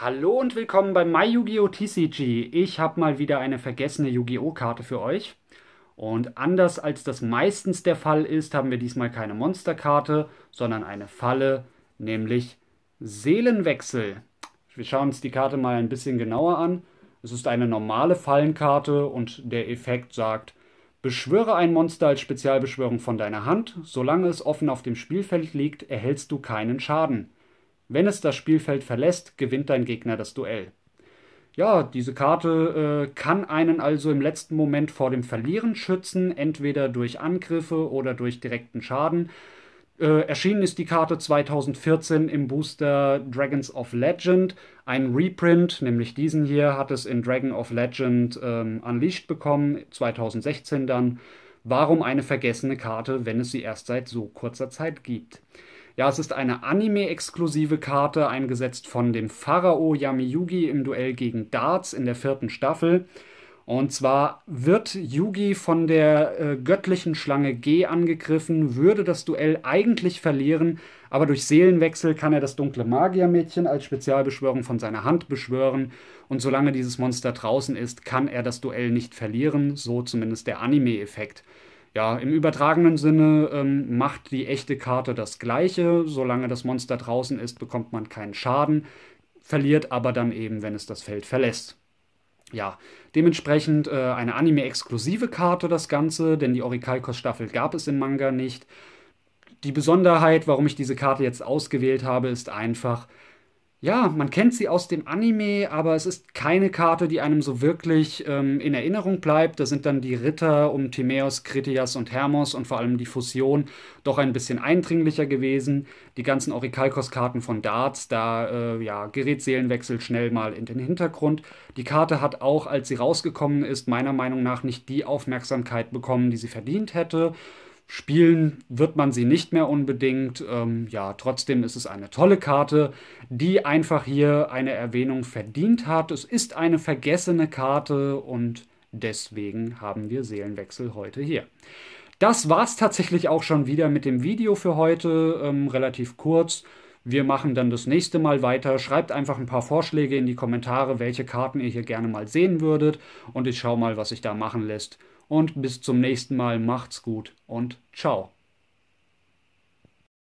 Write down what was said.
Hallo und willkommen bei My TCG. Ich habe mal wieder eine vergessene Yu-Gi-Oh! Karte für euch. Und anders als das meistens der Fall ist, haben wir diesmal keine Monsterkarte, sondern eine Falle, nämlich Seelenwechsel. Wir schauen uns die Karte mal ein bisschen genauer an. Es ist eine normale Fallenkarte und der Effekt sagt, beschwöre ein Monster als Spezialbeschwörung von deiner Hand. Solange es offen auf dem Spielfeld liegt, erhältst du keinen Schaden. Wenn es das Spielfeld verlässt, gewinnt dein Gegner das Duell. Ja, diese Karte äh, kann einen also im letzten Moment vor dem Verlieren schützen, entweder durch Angriffe oder durch direkten Schaden. Äh, erschienen ist die Karte 2014 im Booster Dragons of Legend. Ein Reprint, nämlich diesen hier, hat es in Dragon of Legend ähm, Unleashed bekommen, 2016 dann. Warum eine vergessene Karte, wenn es sie erst seit so kurzer Zeit gibt? Ja, es ist eine Anime-exklusive Karte, eingesetzt von dem Pharao Yamiyugi im Duell gegen Darts in der vierten Staffel. Und zwar wird Yugi von der äh, göttlichen Schlange G angegriffen, würde das Duell eigentlich verlieren, aber durch Seelenwechsel kann er das dunkle Magiermädchen als Spezialbeschwörung von seiner Hand beschwören. Und solange dieses Monster draußen ist, kann er das Duell nicht verlieren, so zumindest der Anime-Effekt. Ja, im übertragenen Sinne ähm, macht die echte Karte das gleiche. Solange das Monster draußen ist, bekommt man keinen Schaden, verliert aber dann eben, wenn es das Feld verlässt. Ja, dementsprechend äh, eine anime-exklusive Karte das Ganze, denn die Orikaikos-Staffel gab es im Manga nicht. Die Besonderheit, warum ich diese Karte jetzt ausgewählt habe, ist einfach, ja, man kennt sie aus dem Anime, aber es ist keine Karte, die einem so wirklich ähm, in Erinnerung bleibt. Da sind dann die Ritter um Timaeus, Kritias und Hermos und vor allem die Fusion doch ein bisschen eindringlicher gewesen. Die ganzen Orikalkos-Karten von Darts, da äh, ja, gerät Seelenwechsel schnell mal in den Hintergrund. Die Karte hat auch, als sie rausgekommen ist, meiner Meinung nach nicht die Aufmerksamkeit bekommen, die sie verdient hätte. Spielen wird man sie nicht mehr unbedingt. Ähm, ja, trotzdem ist es eine tolle Karte, die einfach hier eine Erwähnung verdient hat. Es ist eine vergessene Karte und deswegen haben wir Seelenwechsel heute hier. Das war's tatsächlich auch schon wieder mit dem Video für heute, ähm, relativ kurz. Wir machen dann das nächste Mal weiter. Schreibt einfach ein paar Vorschläge in die Kommentare, welche Karten ihr hier gerne mal sehen würdet. Und ich schaue mal, was sich da machen lässt und bis zum nächsten Mal macht's gut und ciao.